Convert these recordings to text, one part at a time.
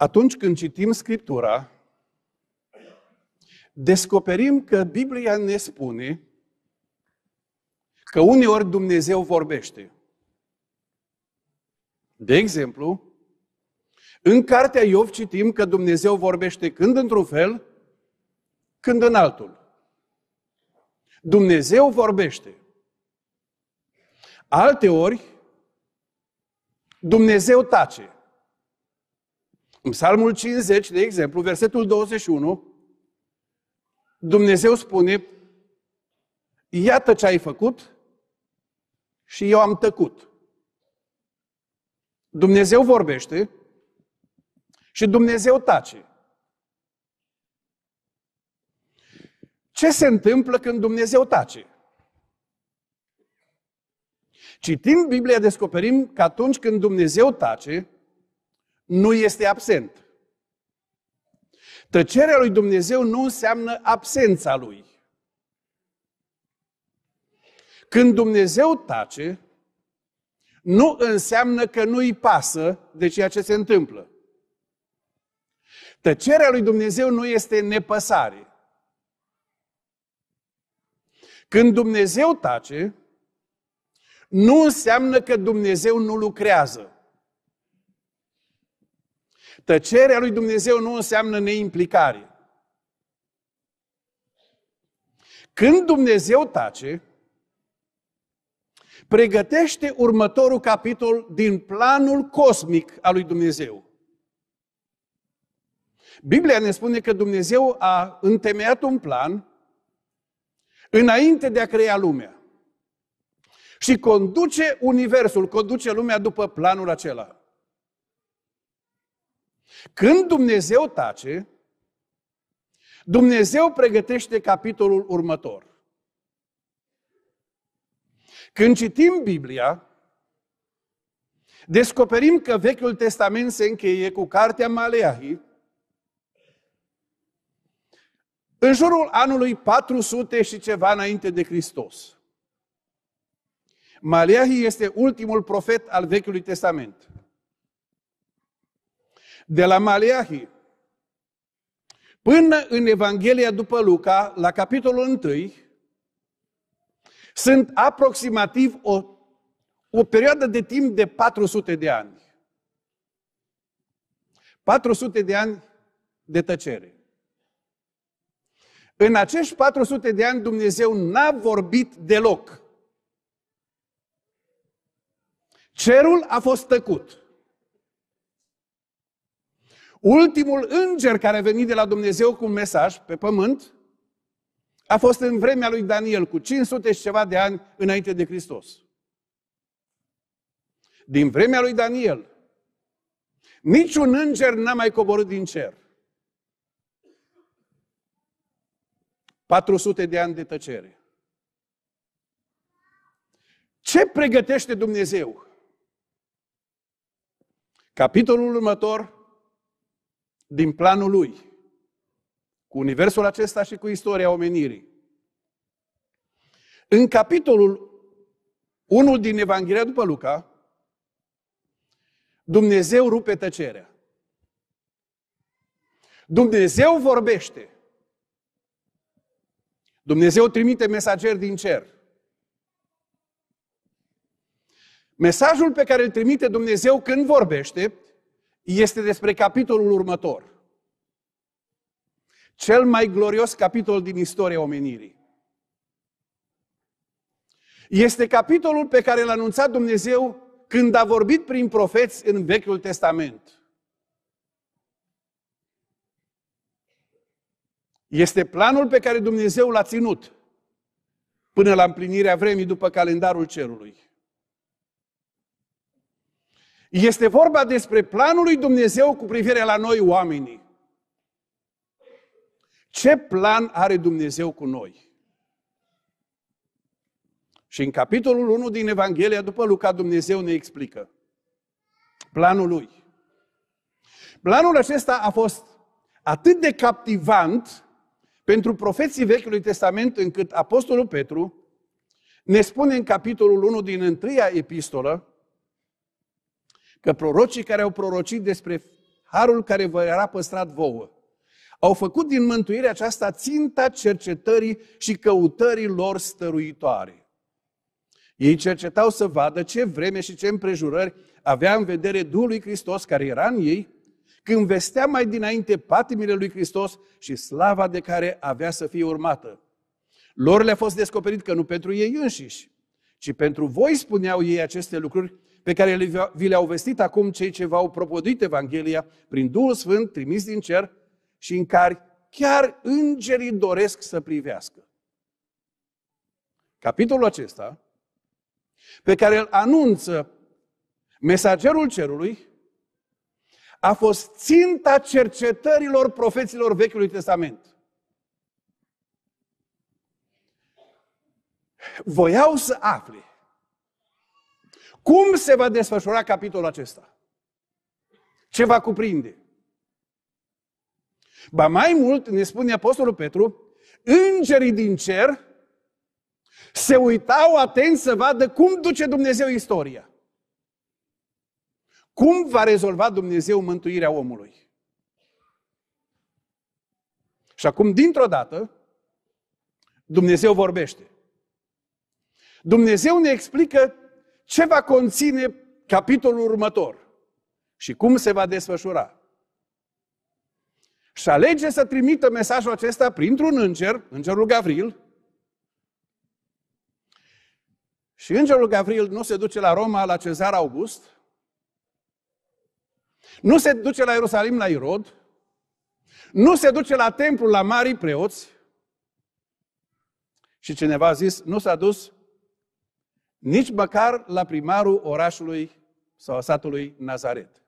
atunci când citim Scriptura, descoperim că Biblia ne spune că uneori Dumnezeu vorbește. De exemplu, în cartea Iov citim că Dumnezeu vorbește când într-un fel, când în altul. Dumnezeu vorbește. Alteori, Dumnezeu tace. În Psalmul 50, de exemplu, versetul 21, Dumnezeu spune, iată ce ai făcut și eu am tăcut. Dumnezeu vorbește și Dumnezeu tace. Ce se întâmplă când Dumnezeu tace? Citind Biblia, descoperim că atunci când Dumnezeu tace, nu este absent. Tăcerea lui Dumnezeu nu înseamnă absența lui. Când Dumnezeu tace, nu înseamnă că nu îi pasă de ceea ce se întâmplă. Tăcerea lui Dumnezeu nu este nepăsare. Când Dumnezeu tace, nu înseamnă că Dumnezeu nu lucrează. Tăcerea lui Dumnezeu nu înseamnă neimplicare. Când Dumnezeu tace, pregătește următorul capitol din planul cosmic al lui Dumnezeu. Biblia ne spune că Dumnezeu a întemeiat un plan înainte de a crea lumea. Și conduce universul, conduce lumea după planul acela. Când Dumnezeu tace, Dumnezeu pregătește capitolul următor. Când citim Biblia, descoperim că Vechiul Testament se încheie cu cartea Maleahi, în jurul anului 400 și ceva înainte de Hristos. Maleahi este ultimul profet al Vechiului Testament de la Maleahi. Până în Evanghelia după Luca, la capitolul 1, sunt aproximativ o, o perioadă de timp de 400 de ani. 400 de ani de tăcere. În acești 400 de ani Dumnezeu n-a vorbit deloc. Cerul a fost tăcut. Ultimul înger care a venit de la Dumnezeu cu un mesaj pe pământ a fost în vremea lui Daniel, cu 500 și ceva de ani înainte de Hristos. Din vremea lui Daniel, niciun înger n-a mai coborât din cer. 400 de ani de tăcere. Ce pregătește Dumnezeu? Capitolul următor, din planul lui cu universul acesta și cu istoria omenirii. În capitolul 1 din Evanghelia după Luca, Dumnezeu rupe tăcerea. Dumnezeu vorbește. Dumnezeu trimite mesageri din cer. Mesajul pe care îl trimite Dumnezeu când vorbește este despre capitolul următor. Cel mai glorios capitol din istoria omenirii. Este capitolul pe care l-a anunțat Dumnezeu când a vorbit prin profeți în Vechiul Testament. Este planul pe care Dumnezeu l-a ținut până la împlinirea vremii după calendarul cerului. Este vorba despre planul lui Dumnezeu cu privire la noi oamenii. Ce plan are Dumnezeu cu noi? Și în capitolul 1 din Evanghelia după Luca Dumnezeu ne explică planul lui. Planul acesta a fost atât de captivant pentru profeții Vechiului Testament încât Apostolul Petru ne spune în capitolul 1 din întâia epistolă că prorocii care au prorocit despre harul care vă era păstrat vouă, au făcut din mântuirea aceasta ținta cercetării și căutării lor stăruitoare. Ei cercetau să vadă ce vreme și ce împrejurări avea în vedere Duhul lui Hristos care era în ei, când vestea mai dinainte patimile lui Hristos și slava de care avea să fie urmată. Lor le-a fost descoperit că nu pentru ei înșiși, ci pentru voi spuneau ei aceste lucruri, pe care vi le-au vestit acum cei ce v-au propodit Evanghelia prin Duhul Sfânt trimis din cer și în care chiar îngerii doresc să privească. Capitolul acesta, pe care îl anunță mesagerul cerului, a fost ținta cercetărilor profeților Vechiului Testament. Voiau să afle cum se va desfășura capitolul acesta? Ce va cuprinde? Ba mai mult, ne spune Apostolul Petru, îngerii din cer se uitau atenți să vadă cum duce Dumnezeu istoria. Cum va rezolva Dumnezeu mântuirea omului? Și acum, dintr-o dată, Dumnezeu vorbește. Dumnezeu ne explică ce va conține capitolul următor și cum se va desfășura. Și alege să trimită mesajul acesta printr-un înger, îngerul Gavril, și îngerul Gavril nu se duce la Roma, la Cezar August, nu se duce la Ierusalim, la Irod, nu se duce la templu, la marii preoți, și cineva a zis, nu s-a dus nici măcar la primarul orașului sau a satului Nazaret,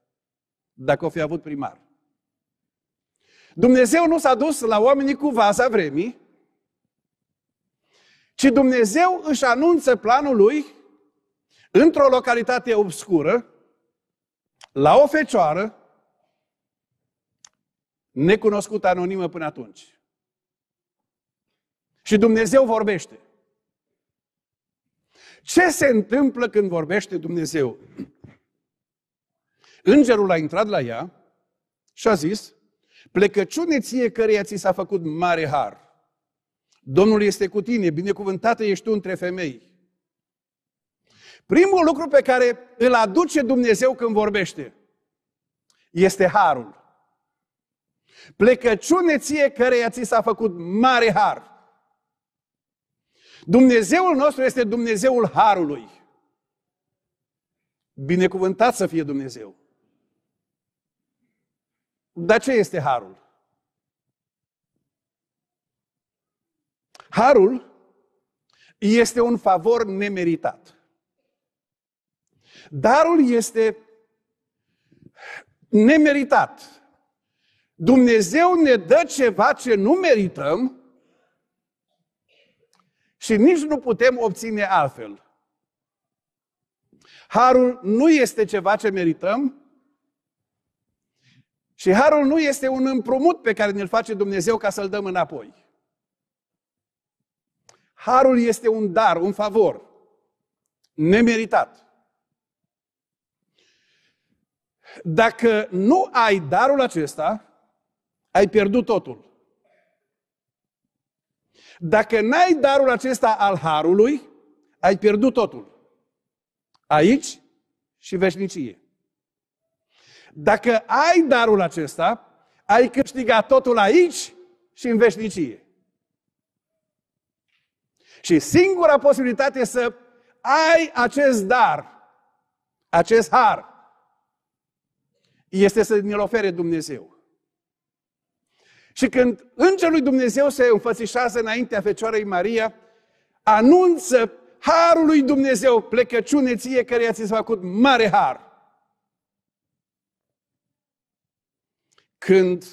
dacă o fi avut primar. Dumnezeu nu s-a dus la oamenii cu vaza vremii, ci Dumnezeu își anunță planul lui într-o localitate obscură, la o fecioară, necunoscută anonimă până atunci. Și Dumnezeu vorbește. Ce se întâmplă când vorbește Dumnezeu? Îngerul a intrat la ea și a zis, plecăciune ție căreia ți s-a făcut mare har. Domnul este cu tine, binecuvântată ești tu între femei. Primul lucru pe care îl aduce Dumnezeu când vorbește este harul. Plecăciune ție căreia ți s-a făcut mare har. Dumnezeul nostru este Dumnezeul Harului. Binecuvântat să fie Dumnezeu. Dar ce este Harul? Harul este un favor nemeritat. Darul este nemeritat. Dumnezeu ne dă ceva ce nu merităm și nici nu putem obține altfel. Harul nu este ceva ce merităm, și harul nu este un împrumut pe care ne-l face Dumnezeu ca să-l dăm înapoi. Harul este un dar, un favor, nemeritat. Dacă nu ai darul acesta, ai pierdut totul. Dacă n-ai darul acesta al harului, ai pierdut totul. Aici și veșnicie. Dacă ai darul acesta, ai câștigat totul aici și în veșnicie. Și singura posibilitate să ai acest dar, acest har, este să ne-l ofere Dumnezeu. Și când Îngerul lui Dumnezeu se înfățișează înaintea Fecioarei Maria, anunță harul lui Dumnezeu, plecăciune ție care i-ați făcut mare har. Când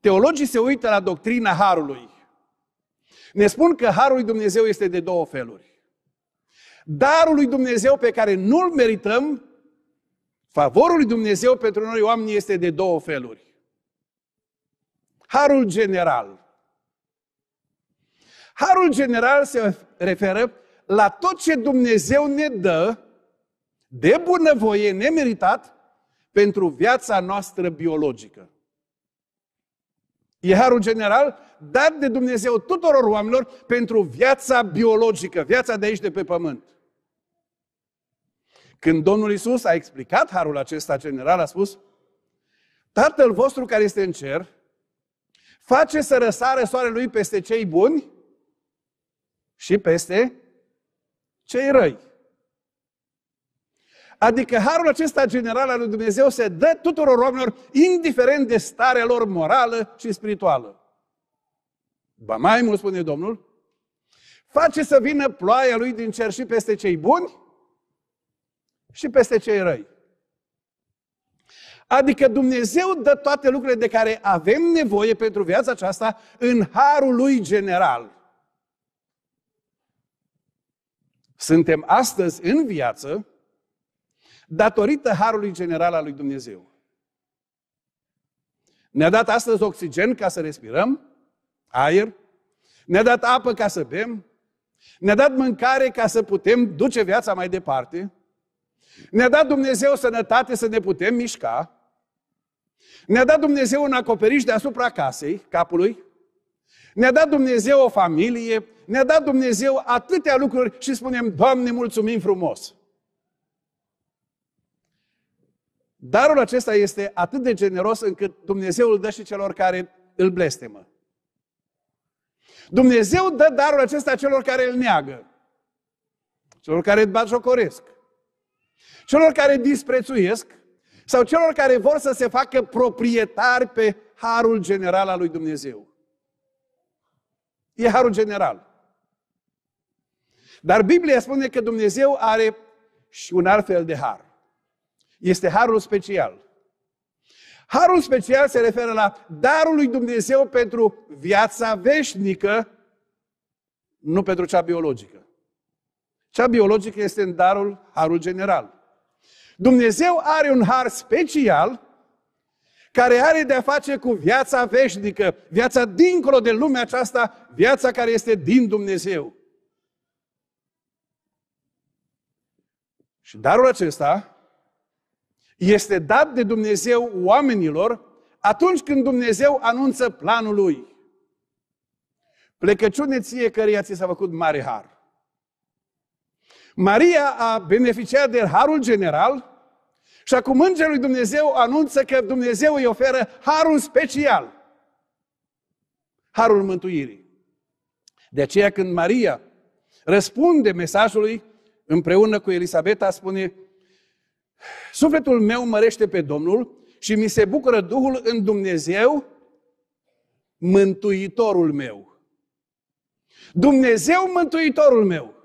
teologii se uită la doctrina harului, ne spun că harul lui Dumnezeu este de două feluri. Darul lui Dumnezeu pe care nu-l merităm, favorul lui Dumnezeu pentru noi oameni este de două feluri harul general. Harul general se referă la tot ce Dumnezeu ne dă de bunăvoie nemeritat pentru viața noastră biologică. E harul general dat de Dumnezeu tuturor oamenilor pentru viața biologică, viața de aici de pe pământ. Când Domnul Isus a explicat harul acesta general, a spus, Tatăl vostru care este în cer, face să răsară lui peste cei buni și peste cei răi. Adică harul acesta general al lui Dumnezeu se dă tuturor oamenilor, indiferent de starea lor morală și spirituală. Ba mai mult, spune Domnul, face să vină ploaia lui din cer și peste cei buni și peste cei răi. Adică Dumnezeu dă toate lucrurile de care avem nevoie pentru viața aceasta în harul lui general. Suntem astăzi în viață datorită harului general al lui Dumnezeu. Ne-a dat astăzi oxigen ca să respirăm, aer, ne-a dat apă ca să bem, ne-a dat mâncare ca să putem duce viața mai departe, ne-a dat Dumnezeu sănătate să ne putem mișca, ne-a dat Dumnezeu un acoperiș deasupra casei, capului, ne-a dat Dumnezeu o familie, ne-a dat Dumnezeu atâtea lucruri și spunem, Doamne, mulțumim frumos! Darul acesta este atât de generos încât Dumnezeu îl dă și celor care îl blestemă. Dumnezeu dă darul acesta celor care îl neagă, celor care îl jocoresc. celor care disprețuiesc, sau celor care vor să se facă proprietari pe harul general al lui Dumnezeu. E harul general. Dar Biblia spune că Dumnezeu are și un alt fel de har. Este harul special. Harul special se referă la darul lui Dumnezeu pentru viața veșnică, nu pentru cea biologică. Cea biologică este în darul, harul general. Dumnezeu are un har special care are de-a face cu viața veșnică, viața dincolo de lumea aceasta, viața care este din Dumnezeu. Și darul acesta este dat de Dumnezeu oamenilor atunci când Dumnezeu anunță planul lui. Plecăciune ție căreia ți s-a făcut mare har. Maria a beneficiat de harul general și acum Îngerul lui Dumnezeu anunță că Dumnezeu îi oferă harul special. Harul mântuirii. De aceea când Maria răspunde mesajului împreună cu Elisabeta, spune Sufletul meu mărește pe Domnul și mi se bucură Duhul în Dumnezeu, Mântuitorul meu. Dumnezeu Mântuitorul meu.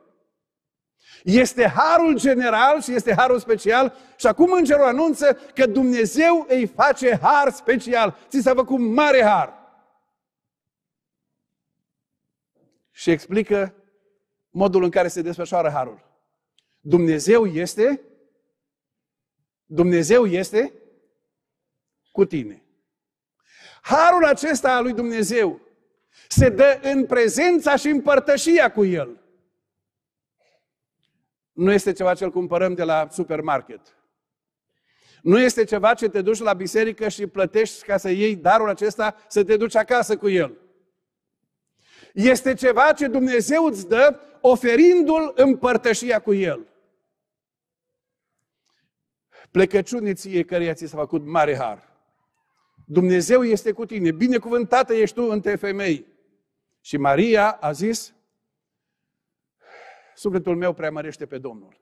Este harul general și este harul special și acum îngerul anunță că Dumnezeu îi face har special. Ți s-a făcut mare har. Și explică modul în care se desfășoară harul. Dumnezeu este Dumnezeu este cu tine. Harul acesta al lui Dumnezeu se dă în prezența și împărtășia cu El. Nu este ceva ce îl cumpărăm de la supermarket. Nu este ceva ce te duci la biserică și plătești ca să iei darul acesta, să te duci acasă cu el. Este ceva ce Dumnezeu îți dă oferindu-l împărtășia cu el. Plecăciune ție căreia ți s-a făcut mare har. Dumnezeu este cu tine, binecuvântată ești tu între femei. Și Maria a zis, sufletul meu preamărește pe Domnul.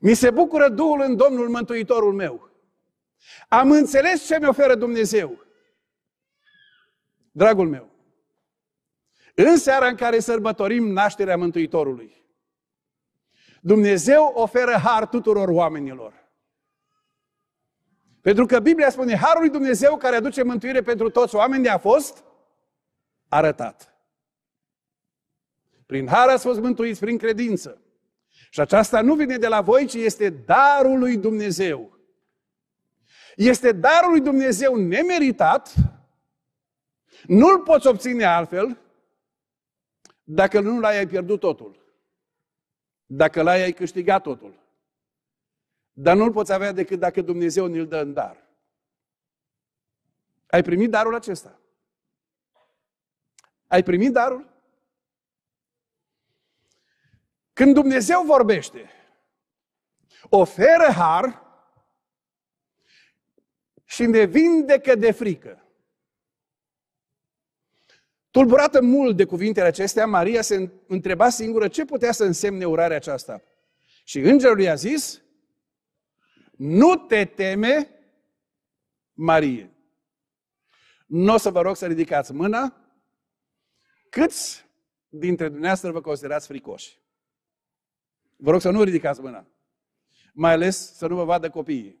Mi se bucură Duhul în Domnul Mântuitorul meu. Am înțeles ce mi oferă Dumnezeu. Dragul meu, în seara în care sărbătorim nașterea Mântuitorului, Dumnezeu oferă har tuturor oamenilor. Pentru că Biblia spune, harul lui Dumnezeu care aduce mântuire pentru toți oamenii a fost arătat. Prin har ați fost mântuiți prin credință. Și aceasta nu vine de la voi, ci este darul lui Dumnezeu. Este darul lui Dumnezeu nemeritat, nu-l poți obține altfel, dacă nu l-ai ai pierdut totul. Dacă l-ai ai câștigat totul. Dar nu-l poți avea decât dacă Dumnezeu ne-l dă în dar. Ai primit darul acesta. Ai primit darul? Când Dumnezeu vorbește, oferă har și ne vindecă de frică. Tulburată mult de cuvintele acestea, Maria se întreba singură ce putea să însemne urarea aceasta. Și îngerul i-a zis, nu te teme, Marie. Nu o să vă rog să ridicați mâna. Câți dintre dumneavoastră vă considerați fricoși? Vă rog să nu ridicați mâna. Mai ales să nu vă vadă copiii.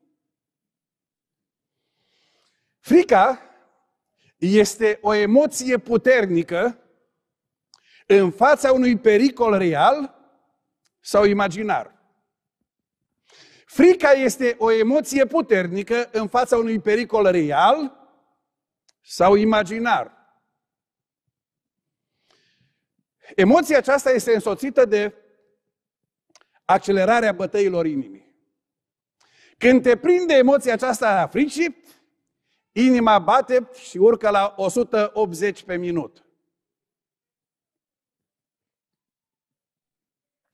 Frica este o emoție puternică în fața unui pericol real sau imaginar. Frica este o emoție puternică în fața unui pericol real sau imaginar. Emoția aceasta este însoțită de accelerarea bătăilor inimii. Când te prinde emoția aceasta a fricii, inima bate și urcă la 180 pe minut.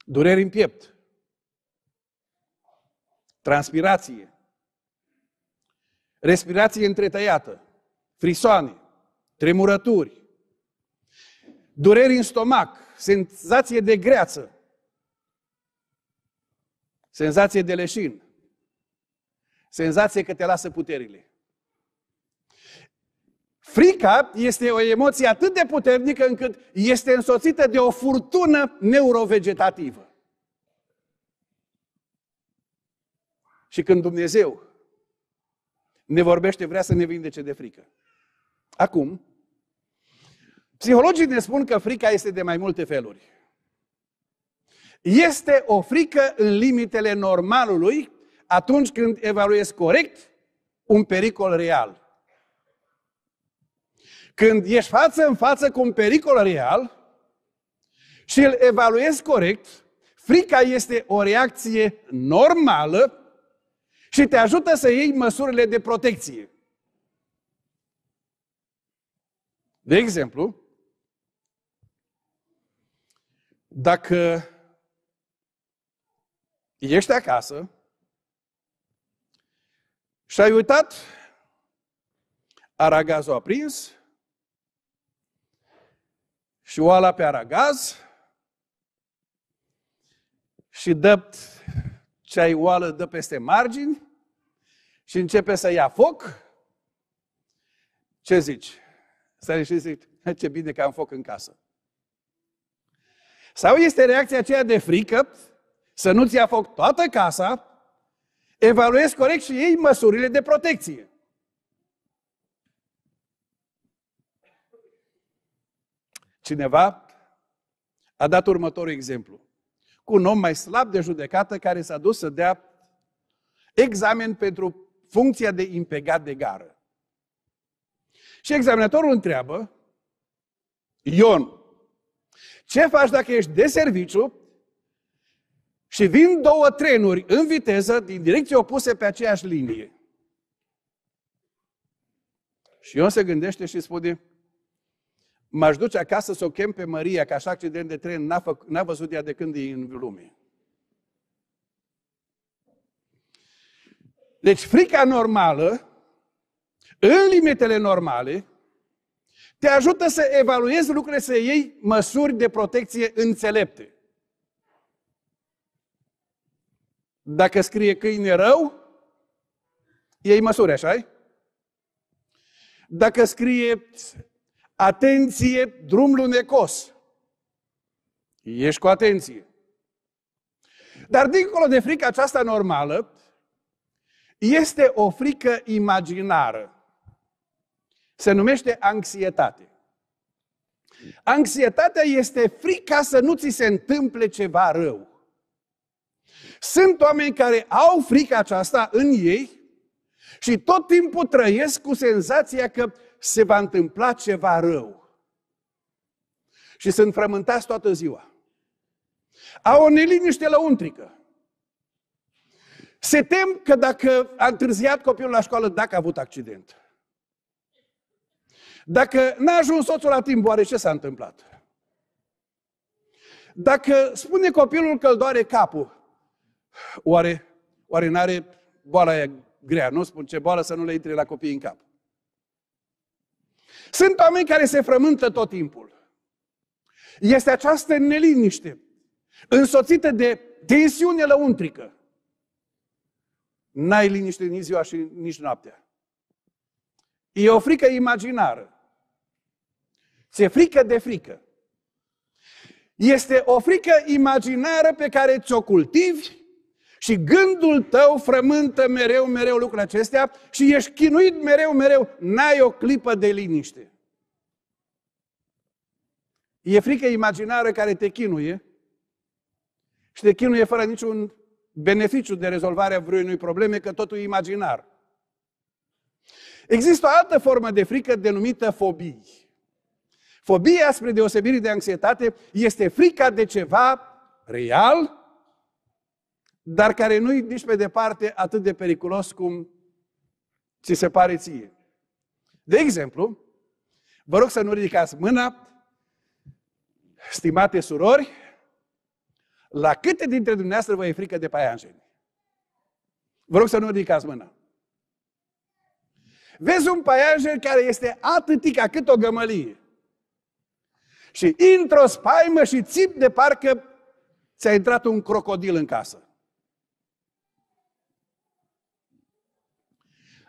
Dureri în piept, transpirație, respirație întretăiată, frisoane, tremurături, dureri în stomac, senzație de greață, Senzație de leșin. Senzație că te lasă puterile. Frica este o emoție atât de puternică încât este însoțită de o furtună neurovegetativă. Și când Dumnezeu ne vorbește, vrea să ne vindece de frică. Acum, psihologii ne spun că frica este de mai multe feluri. Este o frică în limitele normalului atunci când evaluezi corect un pericol real. Când ești față în față cu un pericol real și îl evaluezi corect, frica este o reacție normală și te ajută să iei măsurile de protecție. De exemplu, dacă ești acasă și ai uitat, aragazul a prins și oala pe aragaz și dă ce ai oală dă peste margini și începe să ia foc, ce zici? Stai și zici, ce bine că am foc în casă. Sau este reacția aceea de frică să nu-ți ia foc toată casa, evaluezi corect și ei măsurile de protecție. Cineva a dat următorul exemplu. Cu un om mai slab de judecată care s-a dus să dea examen pentru funcția de impegat de gară. Și examinatorul întreabă, Ion, ce faci dacă ești de serviciu și vin două trenuri în viteză din direcții opuse pe aceeași linie. Și eu se gândește și spune, m-aș duce acasă să o chem pe Maria, că așa accident de tren n-a, fă, n-a văzut ea de când e în lume. Deci frica normală, în limitele normale, te ajută să evaluezi lucrurile, să iei măsuri de protecție înțelepte. Dacă scrie câine rău, ei măsuri, așa Dacă scrie atenție, drum lunecos, ești cu atenție. Dar dincolo de frica aceasta normală, este o frică imaginară. Se numește anxietate. Anxietatea este frica să nu ți se întâmple ceva rău. Sunt oameni care au frica aceasta în ei și tot timpul trăiesc cu senzația că se va întâmpla ceva rău. Și sunt frământați toată ziua. Au o neliniște lăuntrică. Se tem că dacă a întârziat copilul la școală, dacă a avut accident. Dacă n-a ajuns soțul la timp, oare ce s-a întâmplat? Dacă spune copilul că îl doare capul, Oare, oare n-are boala aia grea? Nu spun ce boală să nu le intre la copii în cap. Sunt oameni care se frământă tot timpul. Este această neliniște, însoțită de tensiune lăuntrică. N-ai liniște nici ziua și nici noaptea. E o frică imaginară. Ți-e frică de frică. Este o frică imaginară pe care ți-o cultivi și gândul tău frământă mereu, mereu lucrurile acestea și ești chinuit mereu, mereu. N-ai o clipă de liniște. E frică imaginară care te chinuie și te chinuie fără niciun beneficiu de rezolvarea vreunui probleme, că totul e imaginar. Există o altă formă de frică denumită fobii. Fobia, spre deosebire de anxietate, este frica de ceva real, dar care nu-i nici pe departe atât de periculos cum ți se pare ție. De exemplu, vă rog să nu ridicați mâna, stimate surori, la câte dintre dumneavoastră vă e frică de paianjeni? Vă rog să nu ridicați mâna. Vezi un paianjen care este atâtica cât o gămălie. Și intră o spaimă și țip de parcă ți-a intrat un crocodil în casă.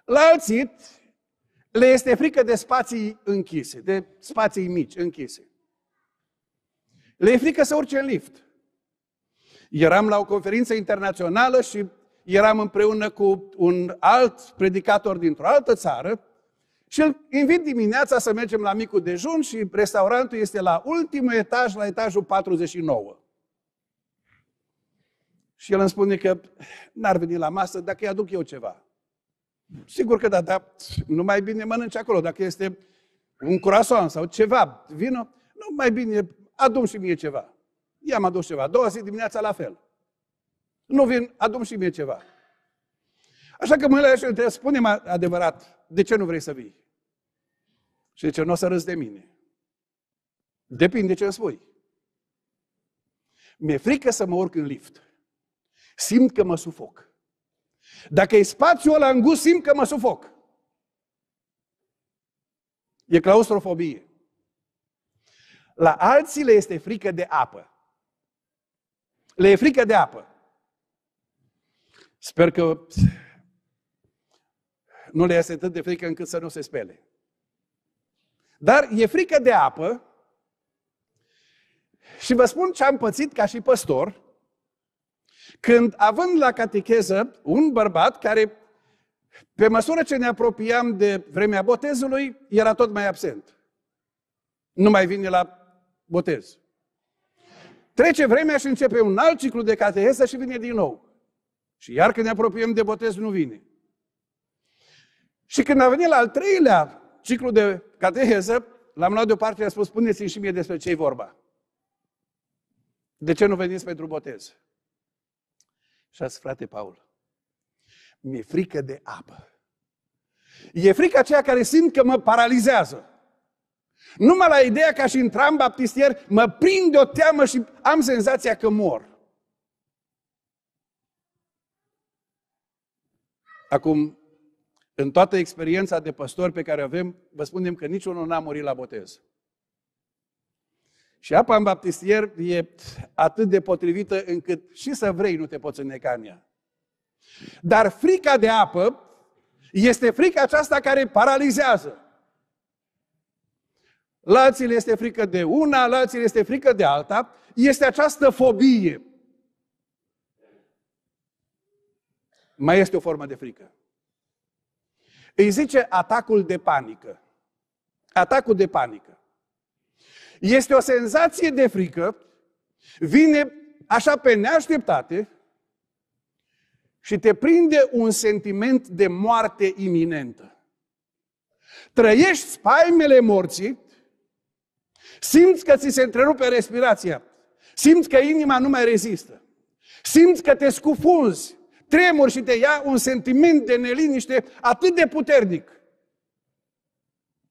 La alții le este frică de spații închise, de spații mici, închise. Le e frică să urce în lift. Eram la o conferință internațională și eram împreună cu un alt predicator dintr-o altă țară și îl invit dimineața să mergem la micul dejun și restaurantul este la ultimul etaj, la etajul 49. Și el îmi spune că n-ar veni la masă dacă îi aduc eu ceva. Sigur că da, dar nu mai bine mănânci acolo. Dacă este un croissant sau ceva, vină, nu mai bine adum și mie ceva. I-am adus ceva. A doua zi dimineața la fel. Nu vin, adum și mie ceva. Așa că mâinile așa întreb, spune adevărat, de ce nu vrei să vii? Și ce nu o să râzi de mine. Depinde ce îmi spui. Mi-e frică să mă urc în lift. Simt că mă sufoc. Dacă e spațiul ăla îngust, simt că mă sufoc. E claustrofobie. La alții le este frică de apă. Le e frică de apă. Sper că nu le este atât de frică încât să nu se spele. Dar e frică de apă și vă spun ce am pățit ca și păstor când, având la catecheză un bărbat care, pe măsură ce ne apropiam de vremea botezului, era tot mai absent. Nu mai vine la botez. Trece vremea și începe un alt ciclu de cateheză și vine din nou. Și iar când ne apropiem de botez, nu vine. Și când a venit la al treilea ciclu de cateheză, l-am luat deoparte și a spus, spuneți-mi și mie despre ce e vorba. De ce nu veniți pentru botez? Și azi, frate Paul, mi-e frică de apă. E frica aceea care simt că mă paralizează. Numai la ideea că și intra în baptistier, mă prinde o teamă și am senzația că mor. Acum, în toată experiența de păstori pe care o avem, vă spunem că niciunul n-a murit la botez. Și apa în baptistier e atât de potrivită încât și să vrei nu te poți înneca în ea. Dar frica de apă este frica aceasta care paralizează. La alții este frică de una, la alții este frică de alta. Este această fobie. Mai este o formă de frică. Îi zice atacul de panică. Atacul de panică. Este o senzație de frică, vine așa pe neașteptate și te prinde un sentiment de moarte iminentă. Trăiești spaimele morții, simți că ți se întrerupe respirația, simți că inima nu mai rezistă, simți că te scufunzi, tremuri și te ia un sentiment de neliniște atât de puternic,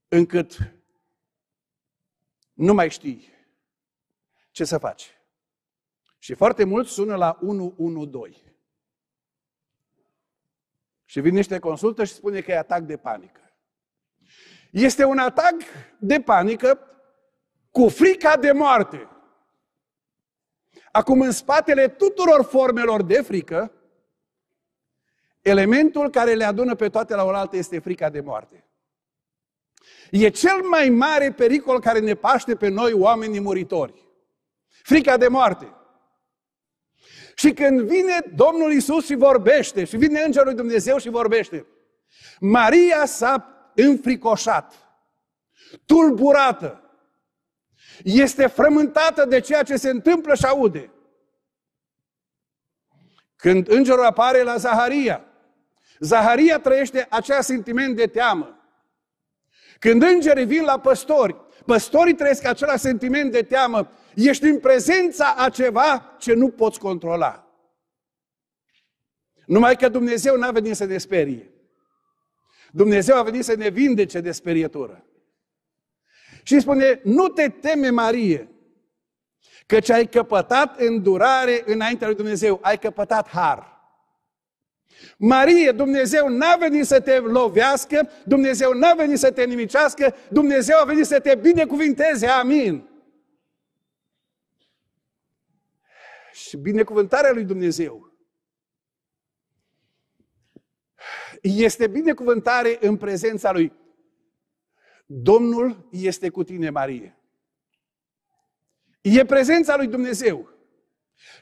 încât nu mai știi ce să faci. Și foarte mulți sună la 112. Și vin niște consultă și spune că e atac de panică. Este un atac de panică cu frica de moarte. Acum, în spatele tuturor formelor de frică, elementul care le adună pe toate la oaltă este frica de moarte. E cel mai mare pericol care ne paște pe noi oamenii muritori. Frica de moarte. Și când vine Domnul Isus și vorbește, și vine Îngerul lui Dumnezeu și vorbește, Maria s-a înfricoșat, tulburată, este frământată de ceea ce se întâmplă și aude. Când îngerul apare la Zaharia, Zaharia trăiește acea sentiment de teamă. Când îngerii vin la păstori, păstorii trăiesc același sentiment de teamă. Ești în prezența a ceva ce nu poți controla. Numai că Dumnezeu n-a venit să ne sperie. Dumnezeu a venit să ne vindece de sperietură. Și spune, nu te teme, Marie, căci ai căpătat îndurare înaintea lui Dumnezeu, ai căpătat har. Marie, Dumnezeu n-a venit să te lovească, Dumnezeu n-a venit să te nimicească, Dumnezeu a venit să te binecuvinteze, amin. Și binecuvântarea lui Dumnezeu este binecuvântare în prezența lui. Domnul este cu tine, Marie. E prezența lui Dumnezeu.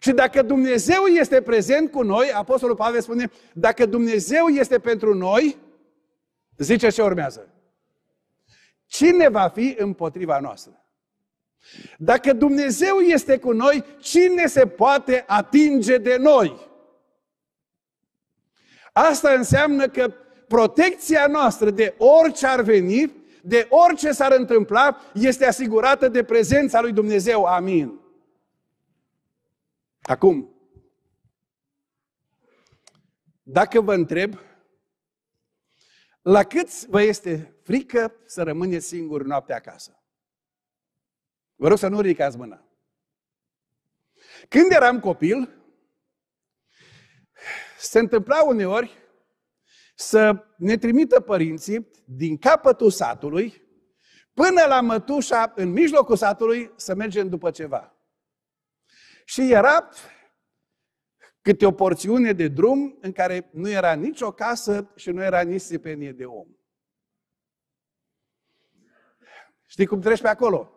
Și dacă Dumnezeu este prezent cu noi, Apostolul Pavel spune, dacă Dumnezeu este pentru noi, zice ce urmează. Cine va fi împotriva noastră? Dacă Dumnezeu este cu noi, cine se poate atinge de noi? Asta înseamnă că protecția noastră de orice ar veni, de orice s-ar întâmpla, este asigurată de prezența lui Dumnezeu. Amin. Acum, dacă vă întreb, la câți vă este frică să rămâneți singuri noaptea acasă? Vă rog să nu ridicați mâna. Când eram copil, se întâmpla uneori să ne trimită părinții din capătul satului până la mătușa, în mijlocul satului, să mergem după ceva. Și era câte o porțiune de drum în care nu era nicio casă și nu era nici sipenie de om. Știi cum treci pe acolo?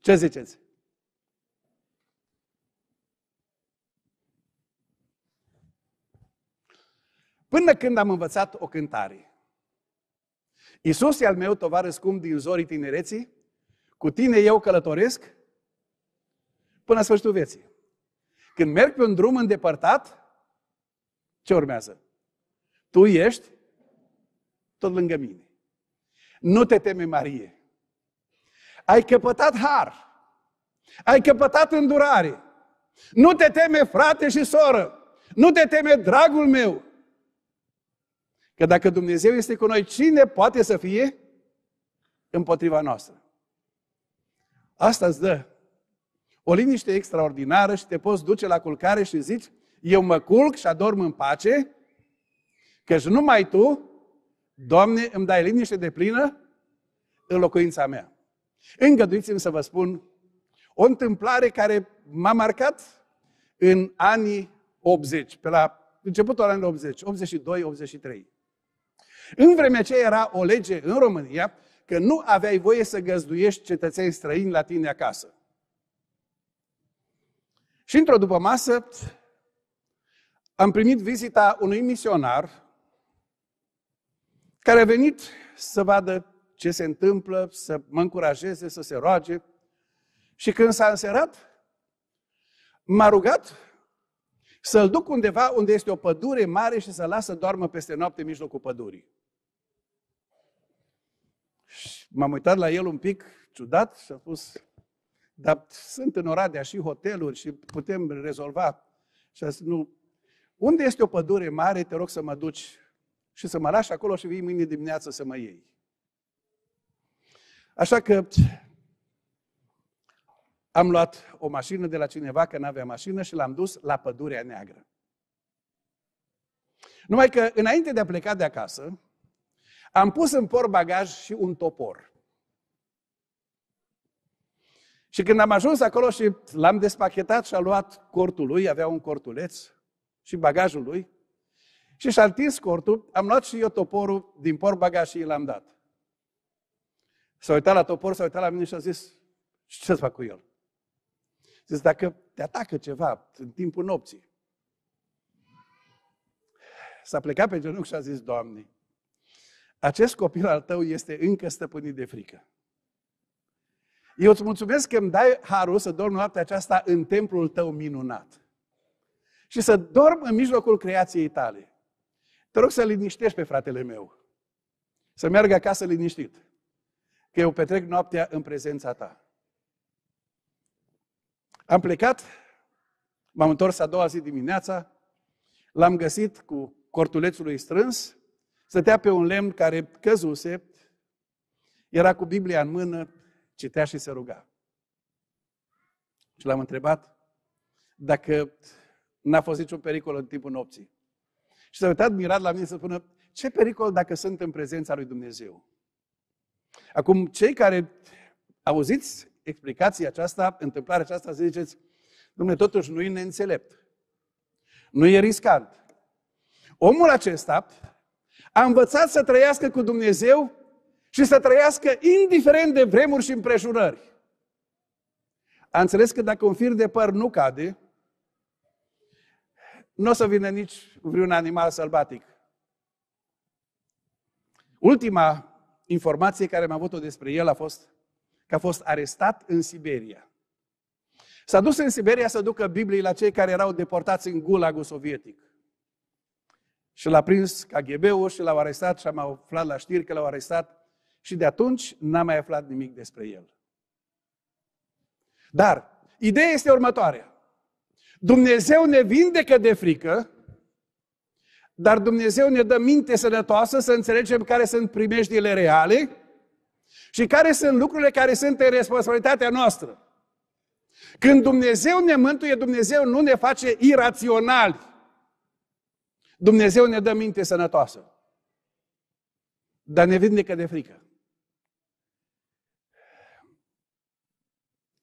Ce ziceți? Până când am învățat o cântare. Iisus e al meu tovară scump din zorii tinereții, cu tine eu călătoresc, până la sfârșitul vieții. Când merg pe un drum îndepărtat, ce urmează? Tu ești tot lângă mine. Nu te teme, Marie. Ai căpătat har. Ai căpătat îndurare. Nu te teme, frate și soră. Nu te teme, dragul meu. Că dacă Dumnezeu este cu noi, cine poate să fie împotriva noastră? Asta îți dă o liniște extraordinară și te poți duce la culcare și zici, eu mă culc și adorm în pace, și numai Tu, Doamne, îmi dai liniște de plină în locuința mea. Îngăduiți-mi să vă spun o întâmplare care m-a marcat în anii 80, pe la începutul anilor 80, 82, 83. În vremea aceea era o lege în România că nu aveai voie să găzduiești cetățeni străini la tine acasă. Și într-o după masă am primit vizita unui misionar care a venit să vadă ce se întâmplă, să mă încurajeze, să se roage. Și când s-a înserat, m-a rugat să-l duc undeva unde este o pădure mare și să l lasă doarmă peste noapte în mijlocul pădurii. Și m-am uitat la el un pic ciudat și a spus, dar sunt în Oradea și hoteluri și putem rezolva. Și a zis, nu. Unde este o pădure mare, te rog să mă duci și să mă lași acolo și vii mâine dimineață să mă iei. Așa că am luat o mașină de la cineva, că n-avea mașină, și l-am dus la pădurea neagră. Numai că înainte de a pleca de acasă, am pus în por bagaj și un topor. Și când am ajuns acolo și l-am despachetat și a luat cortul lui, avea un cortuleț și bagajul lui, și și-a întins cortul, am luat și eu toporul din por bagaj și l-am dat. S-a uitat la topor, s-a uitat la mine și a zis, ce să fac cu el? Zis, dacă te atacă ceva în timpul nopții. S-a plecat pe genunchi și a zis, Doamne, acest copil al tău este încă stăpânit de frică. Eu îți mulțumesc că îmi dai harul să dorm noaptea aceasta în templul tău minunat. Și să dorm în mijlocul creației tale. Te rog să liniștești pe fratele meu. Să meargă acasă liniștit. Că eu petrec noaptea în prezența ta. Am plecat, m-am întors a doua zi dimineața, l-am găsit cu cortulețul lui strâns, stătea pe un lemn care căzuse, era cu Biblia în mână, citea și se ruga. Și l-am întrebat dacă n-a fost niciun pericol în timpul nopții. Și s-a uitat mirat la mine să spună, ce pericol dacă sunt în prezența lui Dumnezeu? Acum, cei care auziți explicația aceasta, întâmplarea aceasta, să ziceți, Dumne, totuși nu e neînțelept. Nu e riscant. Omul acesta a învățat să trăiască cu Dumnezeu și să trăiască indiferent de vremuri și împrejurări. A înțeles că dacă un fir de păr nu cade, nu o să vină nici vreun animal sălbatic. Ultima informație care am avut-o despre el a fost că a fost arestat în Siberia. S-a dus în Siberia să ducă Biblii la cei care erau deportați în gulagul sovietic. Și l-a prins KGB-ul și l-au arestat și am aflat la știri că l-au arestat și de atunci n-am mai aflat nimic despre el. Dar, ideea este următoarea. Dumnezeu ne vindecă de frică, dar Dumnezeu ne dă minte sănătoasă să înțelegem care sunt primejdiile reale și care sunt lucrurile care sunt în responsabilitatea noastră. Când Dumnezeu ne mântuie, Dumnezeu nu ne face iraționali. Dumnezeu ne dă minte sănătoasă. Dar ne vindecă de frică.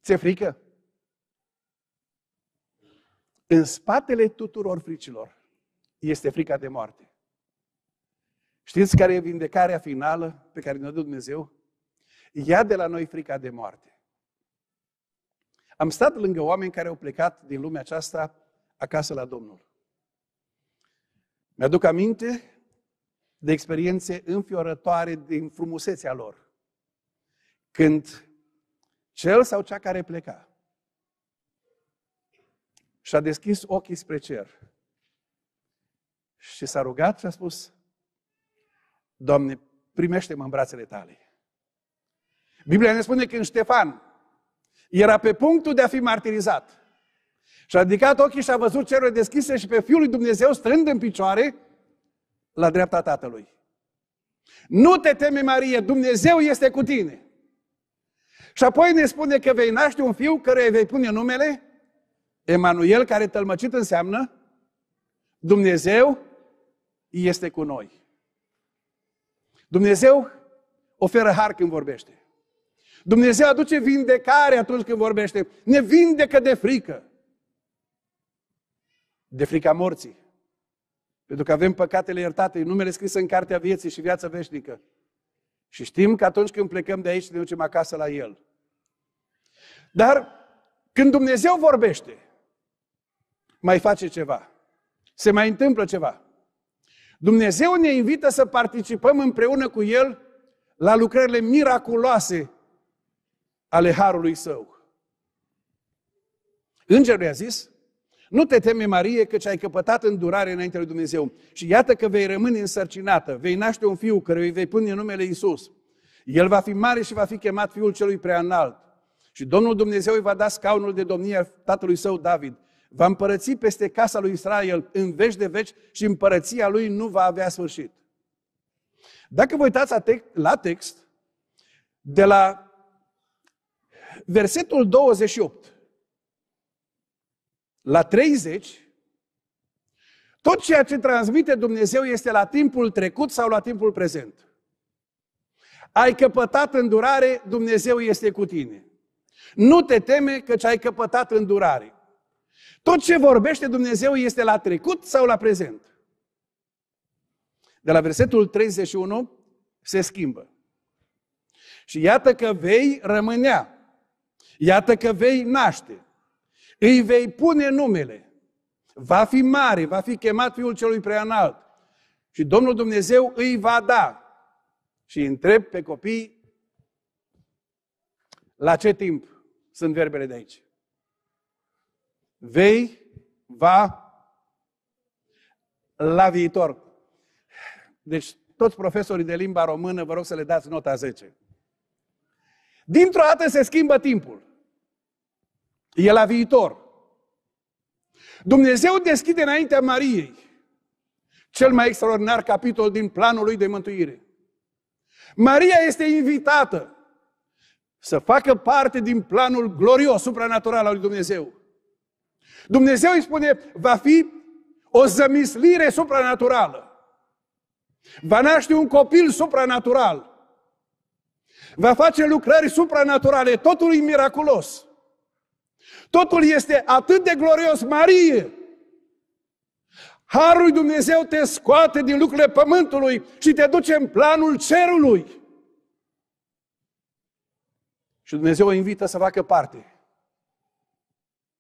Ți-e frică? În spatele tuturor fricilor este frica de moarte. Știți care e vindecarea finală pe care ne-o dă Dumnezeu? Ia de la noi frica de moarte. Am stat lângă oameni care au plecat din lumea aceasta acasă la Domnul. Mi-aduc aminte de experiențe înfiorătoare din frumusețea lor. Când cel sau cea care pleca. Și a deschis ochii spre cer. Și s-a rugat și a spus, Doamne, primește-mă în brațele tale. Biblia ne spune că în Ștefan era pe punctul de a fi martirizat. Și a ridicat ochii și a văzut cerul deschise și pe Fiul lui Dumnezeu strând în picioare la dreapta Tatălui. Nu te teme, Marie, Dumnezeu este cu tine. Și apoi ne spune că vei naște un fiu care îi vei pune numele Emanuel, care tălmăcit înseamnă Dumnezeu este cu noi. Dumnezeu oferă har când vorbește. Dumnezeu aduce vindecare atunci când vorbește. Ne vindecă de frică. De frica morții. Pentru că avem păcatele iertate, numele scris în Cartea Vieții și Viața Veșnică. Și știm că atunci când plecăm de aici, ne ducem acasă la El. Dar când Dumnezeu vorbește, mai face ceva. Se mai întâmplă ceva. Dumnezeu ne invită să participăm împreună cu El la lucrările miraculoase ale Harului Său. Îngerul i-a zis, nu te teme, Marie, căci ai căpătat îndurare înaintea lui Dumnezeu. Și iată că vei rămâne însărcinată, vei naște un fiu care îi vei pune în numele Isus. El va fi mare și va fi chemat fiul celui preanalt. Și Domnul Dumnezeu îi va da scaunul de domnie tatălui său David. Va împărăți peste casa lui Israel în veci de veci și împărăția lui nu va avea sfârșit. Dacă vă uitați la text, de la versetul 28, la 30, tot ceea ce transmite Dumnezeu este la timpul trecut sau la timpul prezent. Ai căpătat îndurare, Dumnezeu este cu tine. Nu te teme căci ai căpătat îndurare. Tot ce vorbește Dumnezeu este la trecut sau la prezent. De la versetul 31 se schimbă. Și iată că vei rămânea. Iată că vei naște. Îi vei pune numele. Va fi mare, va fi chemat fiul celui preanalt. Și Domnul Dumnezeu îi va da. Și întreb pe copii, la ce timp sunt verbele de aici? Vei, va, la viitor. Deci toți profesorii de limba română, vă rog să le dați nota 10. Dintr-o dată se schimbă timpul. E la viitor. Dumnezeu deschide înaintea Mariei cel mai extraordinar capitol din planul lui de mântuire. Maria este invitată să facă parte din planul glorios, supranatural al lui Dumnezeu. Dumnezeu îi spune, va fi o zămislire supranaturală. Va naște un copil supranatural. Va face lucrări supranaturale. Totul e miraculos. Totul este atât de glorios, Marie! Harul lui Dumnezeu te scoate din lucrurile pământului și te duce în planul cerului. Și Dumnezeu o invită să facă parte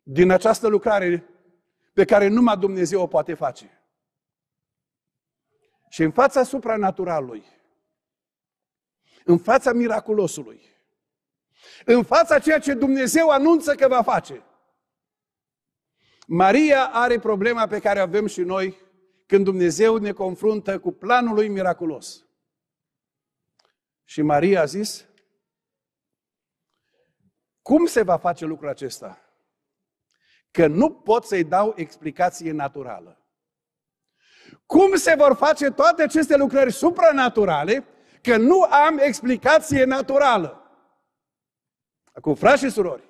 din această lucrare pe care numai Dumnezeu o poate face. Și în fața supranaturalului, în fața miraculosului, în fața ceea ce Dumnezeu anunță că va face. Maria are problema pe care o avem și noi când Dumnezeu ne confruntă cu planul lui miraculos. Și Maria a zis, cum se va face lucrul acesta? Că nu pot să-i dau explicație naturală. Cum se vor face toate aceste lucrări supranaturale? Că nu am explicație naturală. Acum, frați și surori,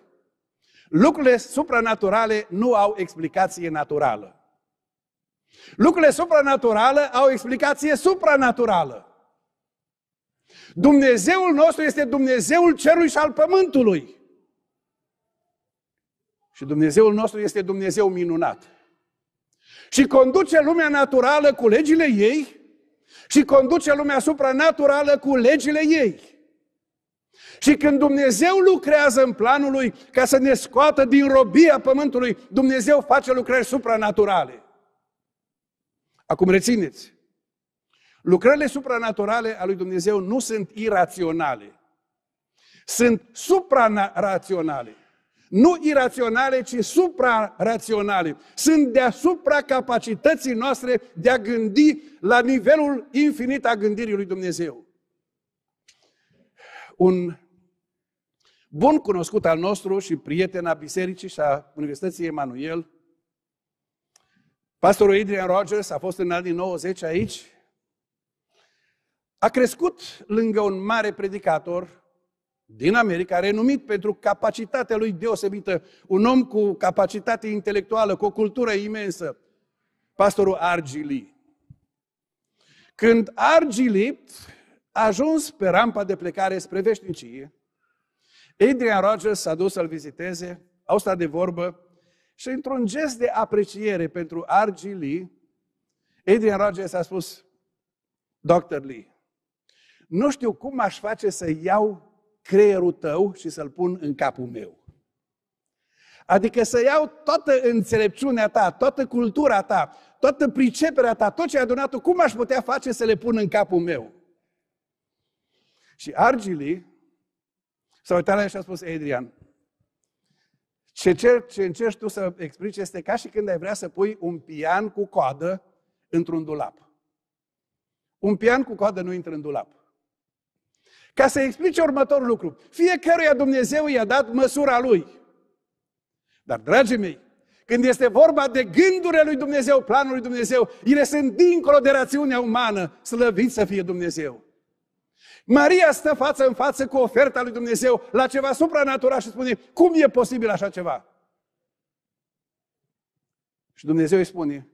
lucrurile supranaturale nu au explicație naturală. Lucrurile supranaturale au explicație supranaturală. Dumnezeul nostru este Dumnezeul cerului și al pământului. Și Dumnezeul nostru este Dumnezeu minunat. Și conduce lumea naturală cu legile ei și conduce lumea supranaturală cu legile ei. Și când Dumnezeu lucrează în planul Lui ca să ne scoată din robia pământului, Dumnezeu face lucrări supranaturale. Acum rețineți, lucrările supranaturale ale lui Dumnezeu nu sunt iraționale. Sunt supraraționale. Nu iraționale, ci supraraționale. Sunt deasupra capacității noastre de a gândi la nivelul infinit a gândirii lui Dumnezeu. Un bun cunoscut al nostru și prieten a Bisericii și a Universității Emanuel, pastorul Adrian Rogers, a fost în anii 90 aici, a crescut lângă un mare predicator din America, renumit pentru capacitatea lui deosebită, un om cu capacitate intelectuală, cu o cultură imensă, pastorul Argili. Când Argili a ajuns pe rampa de plecare spre veșnicie, Adrian Rogers s-a dus să-l viziteze, au stat de vorbă și într-un gest de apreciere pentru R.G. Lee, Adrian Rogers a spus, Dr. Lee, nu știu cum aș face să iau creierul tău și să-l pun în capul meu. Adică să iau toată înțelepciunea ta, toată cultura ta, toată priceperea ta, tot ce ai adunat cum aș putea face să le pun în capul meu? Și argilii s-au uitat la el și a spus, Adrian, ce, cer, ce încerci tu să explici este ca și când ai vrea să pui un pian cu coadă într-un dulap. Un pian cu coadă nu intră în dulap. Ca să explice următorul lucru. Fiecăruia Dumnezeu i-a dat măsura lui. Dar, dragii mei, când este vorba de gândurile lui Dumnezeu, planul lui Dumnezeu, ele sunt dincolo de rațiunea umană, slăvit să fie Dumnezeu. Maria stă față în față cu oferta lui Dumnezeu la ceva supranatural și spune, cum e posibil așa ceva? Și Dumnezeu îi spune,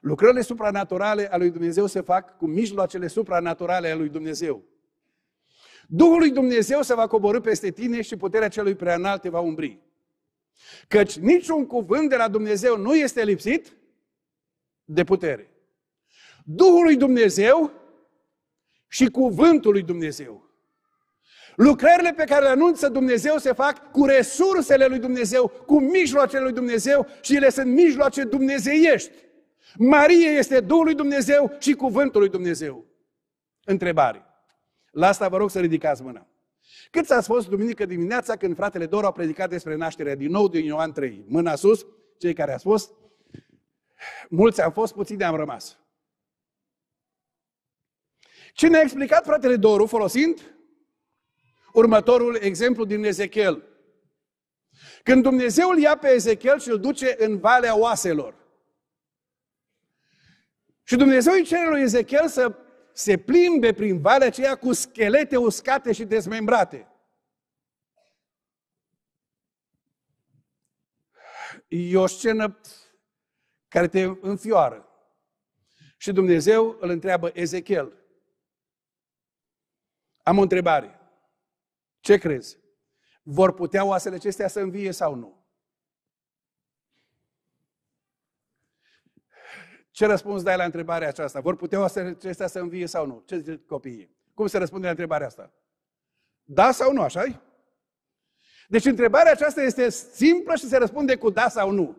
lucrările supranaturale ale lui Dumnezeu se fac cu mijloacele supranaturale ale lui Dumnezeu. Duhul lui Dumnezeu se va coborâ peste tine și puterea celui preanalt te va umbri. Căci niciun cuvânt de la Dumnezeu nu este lipsit de putere. Duhul lui Dumnezeu și cuvântul lui Dumnezeu. Lucrările pe care le anunță Dumnezeu se fac cu resursele lui Dumnezeu, cu mijloacele lui Dumnezeu și ele sunt mijloace dumnezeiești. Marie este Duhul lui Dumnezeu și cuvântul lui Dumnezeu. Întrebare. La asta vă rog să ridicați mâna. Cât s-a fost duminică dimineața când fratele Doru a predicat despre nașterea din nou din Ioan 3? Mâna sus, cei care a fost. Mulți am fost, puțini am rămas. Ce ne-a explicat fratele Doru folosind următorul exemplu din Ezechiel. Când Dumnezeu îl ia pe Ezechiel și îl duce în Valea Oaselor. Și Dumnezeu îi cere lui Ezechiel să se plimbe prin valea aceea cu schelete uscate și dezmembrate. E o scenă care te înfioară. Și Dumnezeu îl întreabă Ezechiel, am o întrebare. Ce crezi? Vor putea oasele acestea să învie sau nu? Ce răspuns dai la întrebarea aceasta? Vor putea oasele acestea să învie sau nu? Ce zic copiii? Cum se răspunde la întrebarea asta? Da sau nu, așa -i? Deci întrebarea aceasta este simplă și se răspunde cu da sau nu.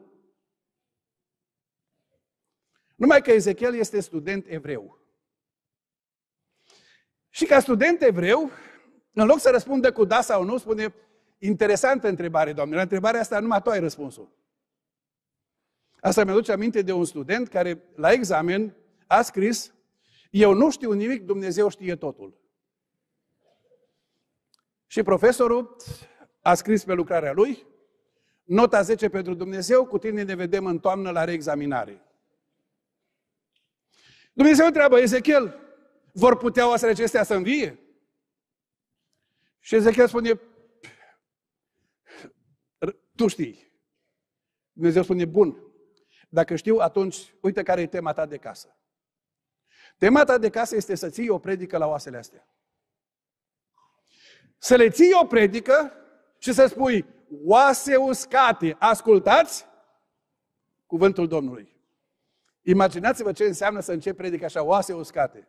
Numai că Ezechiel este student evreu. Și ca student evreu, în loc să răspundă cu da sau nu, spune, interesantă întrebare, Doamne, la întrebarea asta numai tu ai răspunsul. Asta mi-aduce aminte de un student care la examen a scris, eu nu știu nimic, Dumnezeu știe totul. Și profesorul a scris pe lucrarea lui, nota 10 pentru Dumnezeu, cu tine ne vedem în toamnă la reexaminare. Dumnezeu întreabă, Ezechiel, vor putea oasele acestea să învie? Și Ezechiel spune, tu știi. Dumnezeu spune, bun, dacă știu, atunci uite care e tema ta de casă. Tema ta de casă este să ții o predică la oasele astea. Să le ții o predică și să spui, oase uscate, ascultați cuvântul Domnului. Imaginați-vă ce înseamnă să începi predica așa, oase uscate.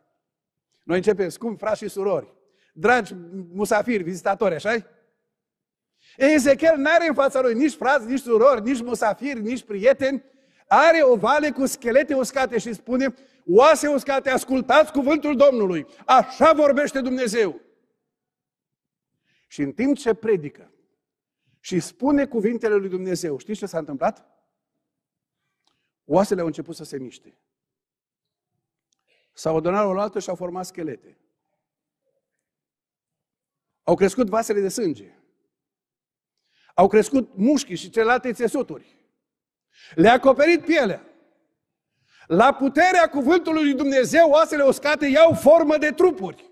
Noi începem, scump, frați și surori, dragi musafiri, vizitatori, așa Ezechiel nu are în fața lui nici frați, nici surori, nici musafiri, nici prieteni. Are o vale cu schelete uscate și spune, oase uscate, ascultați cuvântul Domnului. Așa vorbește Dumnezeu. Și în timp ce predică și spune cuvintele lui Dumnezeu, știți ce s-a întâmplat? Oasele au început să se miște. S-au adunat o altă și au format schelete. Au crescut vasele de sânge. Au crescut mușchii și celelalte țesuturi. Le-a acoperit pielea. La puterea cuvântului lui Dumnezeu, oasele uscate iau formă de trupuri.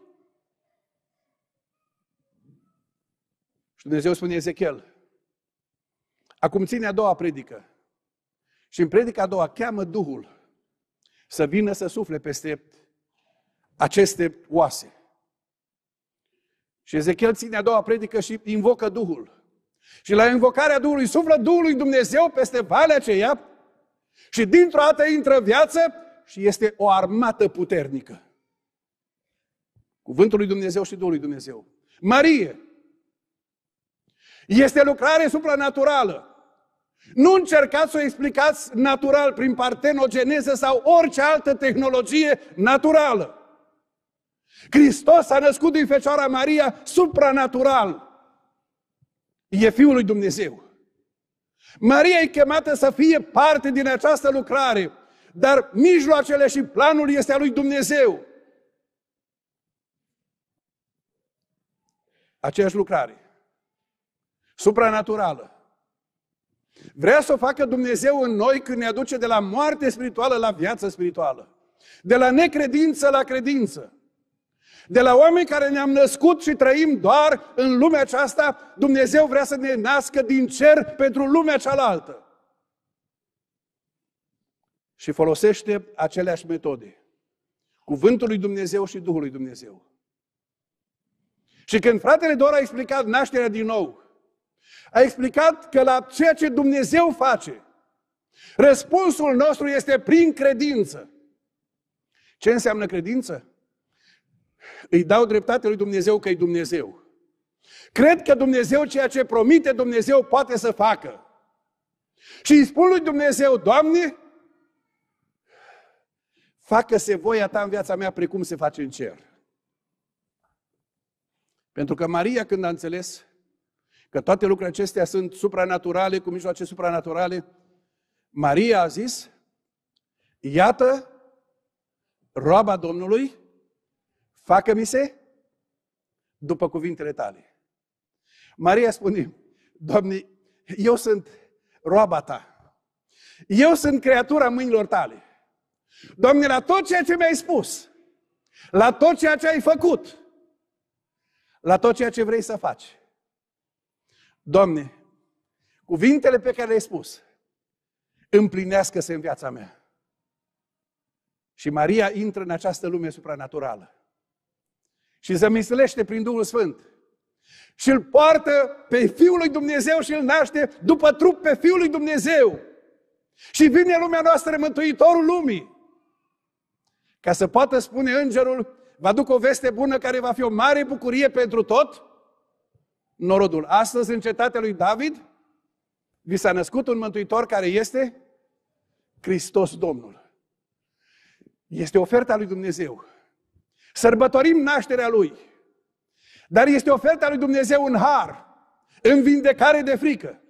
Și Dumnezeu spune Ezechiel, acum ține a doua predică. Și în predica a doua cheamă Duhul să vină să sufle peste aceste oase. Și Ezechiel ține a doua predică și invocă Duhul. Și la invocarea Duhului suflă Duhului Dumnezeu peste valea aceea și dintr-o dată intră viață și este o armată puternică. Cuvântul lui Dumnezeu și Duhul Dumnezeu. Marie este lucrare supranaturală. Nu încercați să o explicați natural, prin partenogeneză sau orice altă tehnologie naturală. Hristos a născut din Fecioara Maria supranatural. E Fiul lui Dumnezeu. Maria e chemată să fie parte din această lucrare, dar mijloacele și planul este al lui Dumnezeu. Aceeași lucrare. Supranaturală Vrea să o facă Dumnezeu în noi când ne aduce de la moarte spirituală la viață spirituală. De la necredință la credință. De la oameni care ne-am născut și trăim doar în lumea aceasta, Dumnezeu vrea să ne nască din cer pentru lumea cealaltă. Și folosește aceleași metode. Cuvântul lui Dumnezeu și Duhul lui Dumnezeu. Și când fratele Dor a explicat nașterea din nou, a explicat că la ceea ce Dumnezeu face, răspunsul nostru este prin credință. Ce înseamnă credință? Îi dau dreptate lui Dumnezeu că e Dumnezeu. Cred că Dumnezeu ceea ce promite Dumnezeu poate să facă. Și îi spun lui Dumnezeu, Doamne, facă-se voia ta în viața mea precum se face în cer. Pentru că Maria, când a înțeles că toate lucrurile acestea sunt supranaturale, cu mijloace supranaturale, Maria a zis, iată roaba Domnului, facă-mi se după cuvintele tale. Maria spune, Doamne, eu sunt roaba ta. Eu sunt creatura mâinilor tale. Doamne, la tot ceea ce mi-ai spus, la tot ceea ce ai făcut, la tot ceea ce vrei să faci, Doamne, cuvintele pe care le-ai spus, împlinească-se în viața mea. Și Maria intră în această lume supranaturală și se mislește prin Duhul Sfânt și îl poartă pe Fiul lui Dumnezeu și îl naște după trup pe Fiul lui Dumnezeu. Și vine lumea noastră, Mântuitorul lumii. Ca să poată spune îngerul, vă aduc o veste bună care va fi o mare bucurie pentru tot, norodul. Astăzi, în cetatea lui David, vi s-a născut un mântuitor care este Hristos Domnul. Este oferta lui Dumnezeu. Sărbătorim nașterea lui. Dar este oferta lui Dumnezeu în har, în vindecare de frică,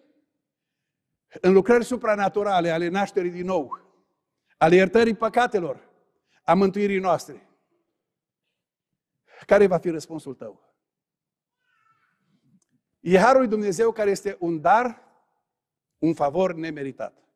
în lucrări supranaturale ale nașterii din nou, ale iertării păcatelor, a mântuirii noastre. Care va fi răspunsul tău? E harul lui Dumnezeu care este un dar, un favor nemeritat.